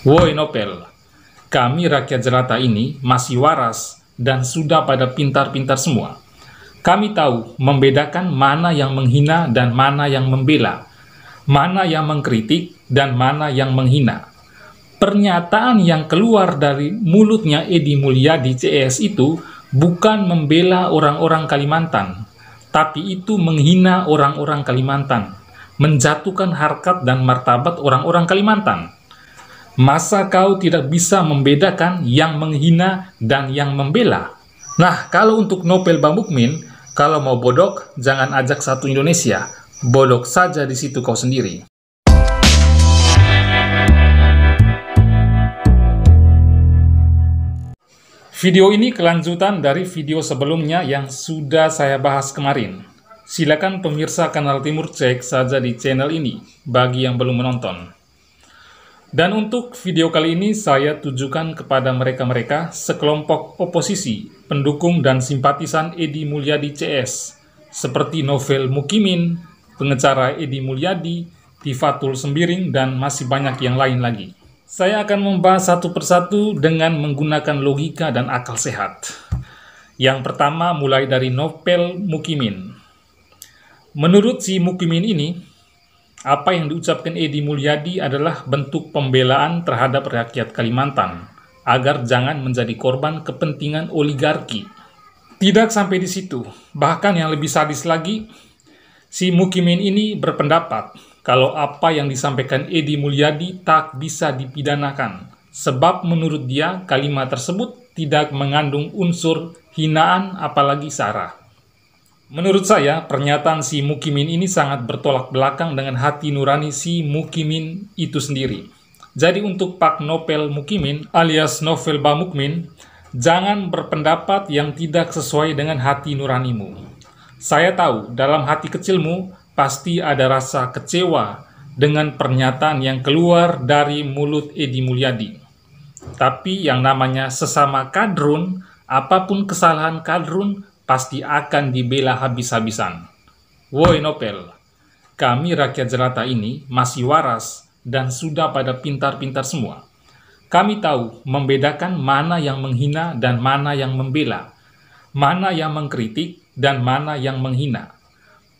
Woi Nopel, kami rakyat jelata ini masih waras dan sudah pada pintar-pintar semua. Kami tahu membedakan mana yang menghina dan mana yang membela, mana yang mengkritik dan mana yang menghina. Pernyataan yang keluar dari mulutnya Edi Mulyadi CS itu bukan membela orang-orang Kalimantan, tapi itu menghina orang-orang Kalimantan, menjatuhkan harkat dan martabat orang-orang Kalimantan masa kau tidak bisa membedakan yang menghina dan yang membela? Nah, kalau untuk Nobel Bang Bukmin, kalau mau bodok, jangan ajak satu Indonesia. Bodok saja di situ kau sendiri. Video ini kelanjutan dari video sebelumnya yang sudah saya bahas kemarin. Silakan pemirsa kanal Timur cek saja di channel ini bagi yang belum menonton. Dan untuk video kali ini saya tujukan kepada mereka-mereka sekelompok oposisi, pendukung dan simpatisan Edi Mulyadi CS, seperti Novel Mukimin, pengecara Edi Mulyadi, Tifatul Sembiring, dan masih banyak yang lain lagi. Saya akan membahas satu persatu dengan menggunakan logika dan akal sehat. Yang pertama mulai dari Novel Mukimin. Menurut si Mukimin ini, apa yang diucapkan Edi Mulyadi adalah bentuk pembelaan terhadap rakyat Kalimantan agar jangan menjadi korban kepentingan oligarki. Tidak sampai di situ, bahkan yang lebih sadis lagi, si Mukimin ini berpendapat kalau apa yang disampaikan Edi Mulyadi tak bisa dipidanakan, sebab menurut dia kalimat tersebut tidak mengandung unsur hinaan apalagi sarah. Menurut saya, pernyataan si Mukimin ini sangat bertolak belakang dengan hati nurani si Mukimin itu sendiri. Jadi untuk Pak Nopel Mukimin alias Novel Bamukmin, jangan berpendapat yang tidak sesuai dengan hati nuranimu. Saya tahu dalam hati kecilmu pasti ada rasa kecewa dengan pernyataan yang keluar dari mulut Edi Mulyadi. Tapi yang namanya sesama kadrun, apapun kesalahan kadrun, pasti akan dibela habis-habisan. Woi Nopel, kami rakyat jelata ini masih waras dan sudah pada pintar-pintar semua. Kami tahu membedakan mana yang menghina dan mana yang membela, mana yang mengkritik dan mana yang menghina.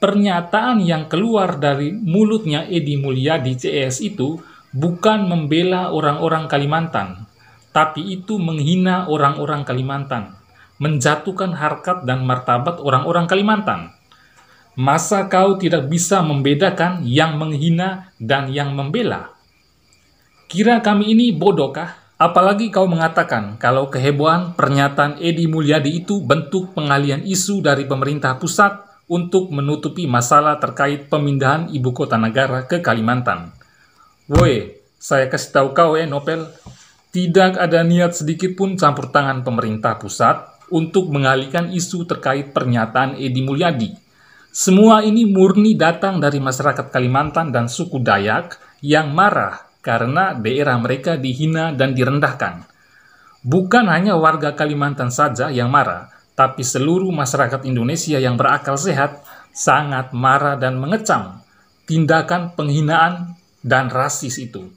Pernyataan yang keluar dari mulutnya Edi Mulyadi CS itu bukan membela orang-orang Kalimantan, tapi itu menghina orang-orang Kalimantan menjatuhkan harkat dan martabat orang-orang Kalimantan. Masa kau tidak bisa membedakan yang menghina dan yang membela? Kira kami ini bodohkah? Apalagi kau mengatakan kalau kehebohan pernyataan Edi Mulyadi itu bentuk pengalian isu dari pemerintah pusat untuk menutupi masalah terkait pemindahan ibu kota negara ke Kalimantan. Woi, saya kasih tahu kau ya, Nopel. Tidak ada niat sedikit pun campur tangan pemerintah pusat untuk mengalihkan isu terkait pernyataan Edi Mulyadi. Semua ini murni datang dari masyarakat Kalimantan dan suku Dayak yang marah karena daerah mereka dihina dan direndahkan. Bukan hanya warga Kalimantan saja yang marah, tapi seluruh masyarakat Indonesia yang berakal sehat sangat marah dan mengecam tindakan penghinaan dan rasis itu.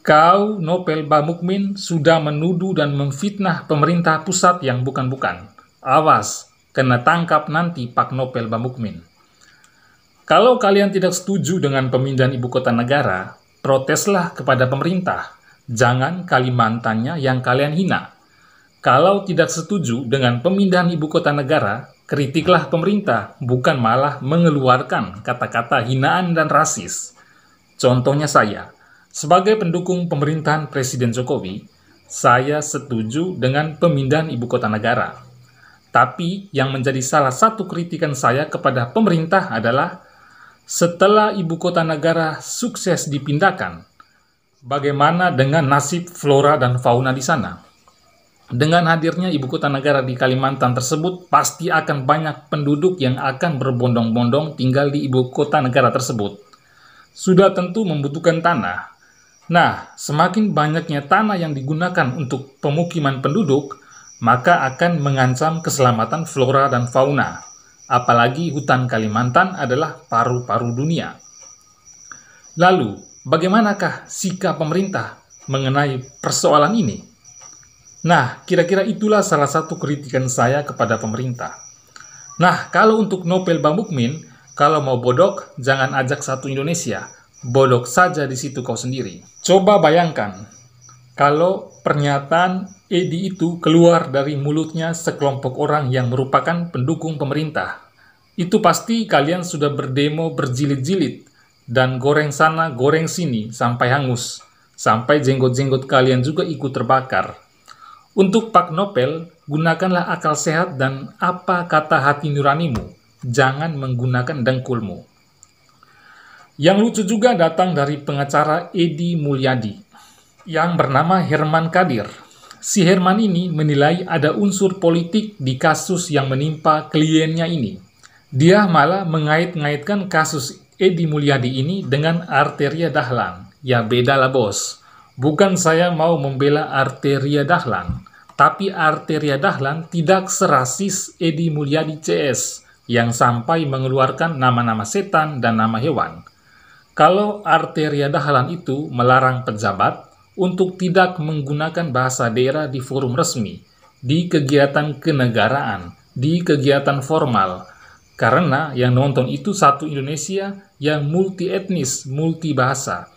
Kau, Nopel Bamukmin, sudah menuduh dan memfitnah pemerintah pusat yang bukan-bukan. Awas, kena tangkap nanti Pak Nopel Bamukmin. Kalau kalian tidak setuju dengan pemindahan ibu kota negara, proteslah kepada pemerintah. Jangan Kalimantannya yang kalian hina. Kalau tidak setuju dengan pemindahan ibu kota negara, kritiklah pemerintah, bukan malah mengeluarkan kata-kata hinaan dan rasis. Contohnya saya, sebagai pendukung pemerintahan Presiden Jokowi, saya setuju dengan pemindahan ibu kota negara. Tapi yang menjadi salah satu kritikan saya kepada pemerintah adalah setelah ibu kota negara sukses dipindahkan, bagaimana dengan nasib flora dan fauna di sana? Dengan hadirnya ibu kota negara di Kalimantan tersebut, pasti akan banyak penduduk yang akan berbondong-bondong tinggal di ibu kota negara tersebut. Sudah tentu membutuhkan tanah, Nah, semakin banyaknya tanah yang digunakan untuk pemukiman penduduk, maka akan mengancam keselamatan flora dan fauna. Apalagi hutan Kalimantan adalah paru-paru dunia. Lalu, bagaimanakah sikap pemerintah mengenai persoalan ini? Nah, kira-kira itulah salah satu kritikan saya kepada pemerintah. Nah, kalau untuk Nobel Bambukmin, kalau mau bodok, jangan ajak satu Indonesia. Bodok saja di situ kau sendiri. Coba bayangkan, kalau pernyataan Edi itu keluar dari mulutnya sekelompok orang yang merupakan pendukung pemerintah. Itu pasti kalian sudah berdemo berjilid-jilid dan goreng sana goreng sini sampai hangus, sampai jenggot-jenggot kalian juga ikut terbakar. Untuk Pak Nopel, gunakanlah akal sehat dan apa kata hati nuranimu. Jangan menggunakan dengkulmu. Yang lucu juga datang dari pengacara Edi Mulyadi yang bernama Herman Kadir. Si Herman ini menilai ada unsur politik di kasus yang menimpa kliennya ini. Dia malah mengait-ngaitkan kasus Edi Mulyadi ini dengan Arteria Dahlan. Ya beda lah bos. Bukan saya mau membela Arteria Dahlan, tapi Arteria Dahlan tidak serasis Edi Mulyadi CS yang sampai mengeluarkan nama-nama setan dan nama hewan. Kalau Arteria Dahlan itu melarang pejabat untuk tidak menggunakan bahasa daerah di forum resmi, di kegiatan kenegaraan, di kegiatan formal, karena yang nonton itu satu Indonesia yang multi etnis, multi bahasa.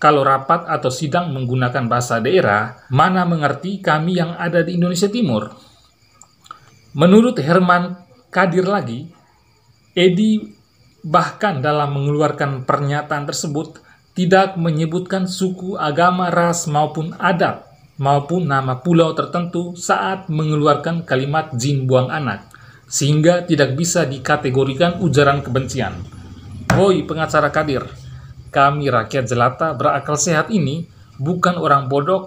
Kalau rapat atau sidang menggunakan bahasa daerah, mana mengerti kami yang ada di Indonesia Timur? Menurut Herman Kadir lagi, Edi bahkan dalam mengeluarkan pernyataan tersebut tidak menyebutkan suku, agama, ras, maupun adat, maupun nama pulau tertentu saat mengeluarkan kalimat jin buang anak, sehingga tidak bisa dikategorikan ujaran kebencian. Woi pengacara Kadir, kami rakyat jelata berakal sehat ini bukan orang bodoh,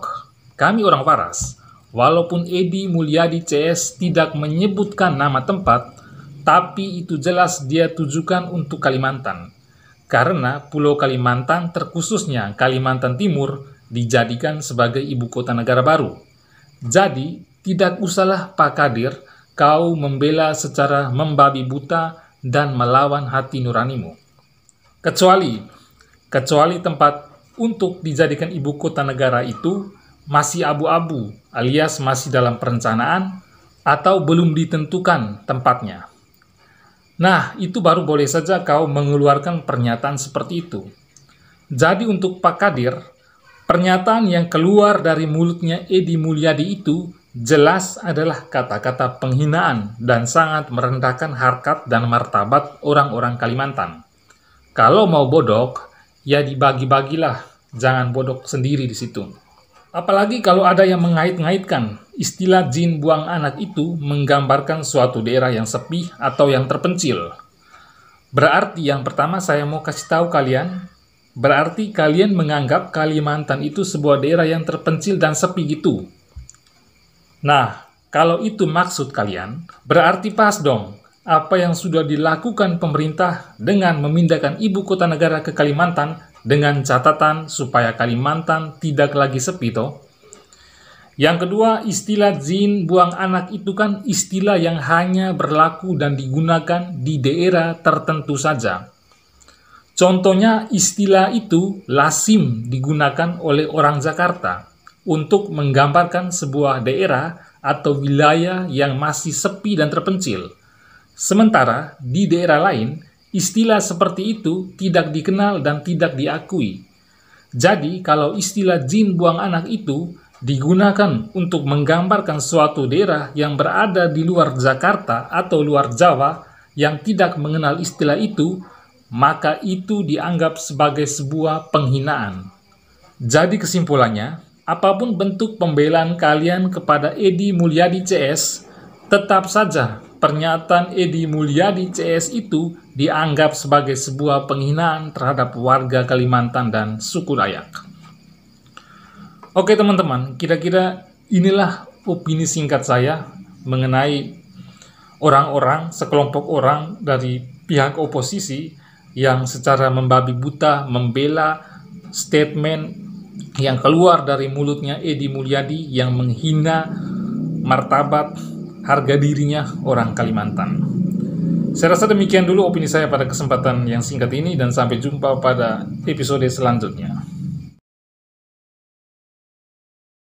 kami orang waras. Walaupun Edi Mulyadi CS tidak menyebutkan nama tempat, tapi itu jelas dia tujukan untuk Kalimantan. Karena Pulau Kalimantan, terkhususnya Kalimantan Timur, dijadikan sebagai ibu kota negara baru. Jadi, tidak usahlah Pak Kadir, kau membela secara membabi buta dan melawan hati nuranimu. Kecuali, kecuali tempat untuk dijadikan ibu kota negara itu masih abu-abu alias masih dalam perencanaan atau belum ditentukan tempatnya. Nah, itu baru boleh saja kau mengeluarkan pernyataan seperti itu. Jadi untuk Pak Kadir, pernyataan yang keluar dari mulutnya Edi Mulyadi itu jelas adalah kata-kata penghinaan dan sangat merendahkan harkat dan martabat orang-orang Kalimantan. Kalau mau bodok, ya dibagi-bagilah, jangan bodok sendiri di situ. Apalagi kalau ada yang mengait-ngaitkan istilah jin buang anak itu menggambarkan suatu daerah yang sepi atau yang terpencil. Berarti yang pertama saya mau kasih tahu kalian, berarti kalian menganggap Kalimantan itu sebuah daerah yang terpencil dan sepi gitu. Nah, kalau itu maksud kalian, berarti pas dong apa yang sudah dilakukan pemerintah dengan memindahkan ibu kota negara ke Kalimantan dengan catatan supaya Kalimantan tidak lagi sepi toh. Yang kedua, istilah zin buang anak itu kan istilah yang hanya berlaku dan digunakan di daerah tertentu saja. Contohnya istilah itu lasim digunakan oleh orang Jakarta untuk menggambarkan sebuah daerah atau wilayah yang masih sepi dan terpencil. Sementara di daerah lain, Istilah seperti itu tidak dikenal dan tidak diakui. Jadi, kalau istilah jin buang anak itu digunakan untuk menggambarkan suatu daerah yang berada di luar Jakarta atau luar Jawa yang tidak mengenal istilah itu, maka itu dianggap sebagai sebuah penghinaan. Jadi kesimpulannya, apapun bentuk pembelaan kalian kepada Edi Mulyadi CS, tetap saja pernyataan Edi Mulyadi CS itu dianggap sebagai sebuah penghinaan terhadap warga Kalimantan dan suku Dayak. Oke teman-teman, kira-kira inilah opini singkat saya mengenai orang-orang, sekelompok orang dari pihak oposisi yang secara membabi buta membela statement yang keluar dari mulutnya Edi Mulyadi yang menghina martabat harga dirinya orang Kalimantan. Saya rasa demikian dulu opini saya pada kesempatan yang singkat ini dan sampai jumpa pada episode selanjutnya.